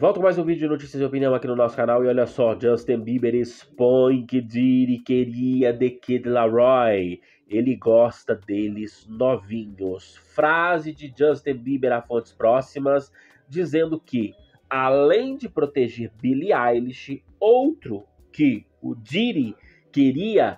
Volto com mais um vídeo de notícias e opinião aqui no nosso canal. E olha só, Justin Bieber expõe que Diddy queria The Kid Laroi. Ele gosta deles novinhos. Frase de Justin Bieber a fontes próximas, dizendo que, além de proteger Billie Eilish, outro que o Diddy queria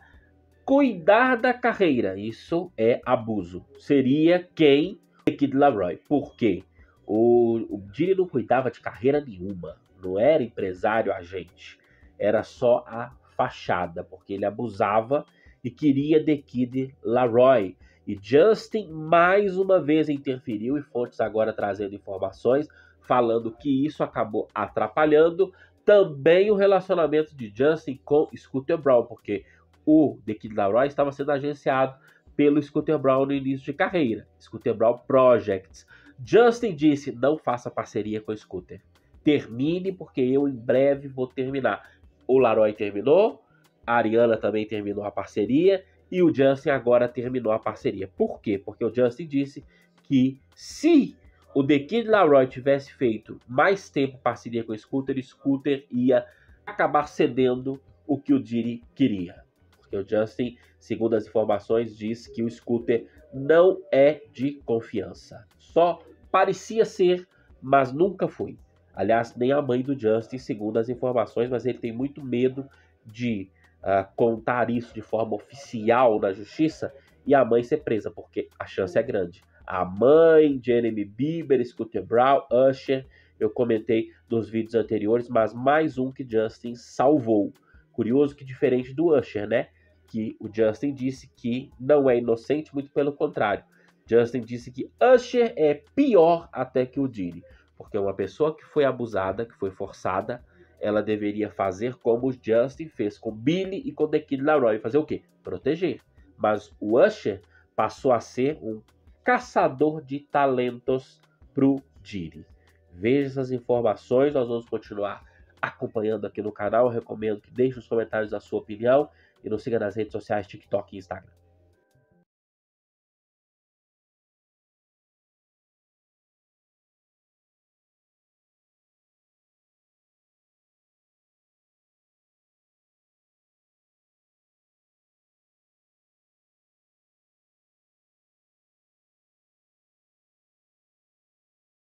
cuidar da carreira. Isso é abuso. Seria quem? The Kid Laroi. Por quê? O, o Dini não cuidava de carreira nenhuma, não era empresário agente, era só a fachada, porque ele abusava e queria The Kid Laroi. E Justin mais uma vez interferiu e fontes agora trazendo informações falando que isso acabou atrapalhando também o relacionamento de Justin com Scooter Brown, porque o The Kid Laroi estava sendo agenciado pelo Scooter Brown no início de carreira, Scooter Brown Projects. Justin disse: não faça parceria com o Scooter. Termine, porque eu em breve vou terminar. O Laroy terminou, a Ariana também terminou a parceria e o Justin agora terminou a parceria. Por quê? Porque o Justin disse que se o The Kid Laroy tivesse feito mais tempo parceria com o Scooter, o Scooter ia acabar cedendo o que o Diri queria. Porque o Justin, segundo as informações, diz que o Scooter não é de confiança. Só parecia ser, mas nunca foi. Aliás, nem a mãe do Justin, segundo as informações, mas ele tem muito medo de uh, contar isso de forma oficial na justiça e a mãe ser presa, porque a chance é grande. A mãe, Jeremy Bieber, Scooter Brown, Usher, eu comentei nos vídeos anteriores, mas mais um que Justin salvou. Curioso que diferente do Usher, né? Que o Justin disse que não é inocente, muito pelo contrário. Justin disse que Usher é pior até que o Dini, porque uma pessoa que foi abusada, que foi forçada, ela deveria fazer como o Justin fez com Billy e com The Kid Laroi, fazer o quê? Proteger. Mas o Usher passou a ser um caçador de talentos pro Dini. Veja essas informações, nós vamos continuar acompanhando aqui no canal. Eu recomendo que deixe nos comentários a sua opinião e nos siga nas redes sociais, TikTok e Instagram.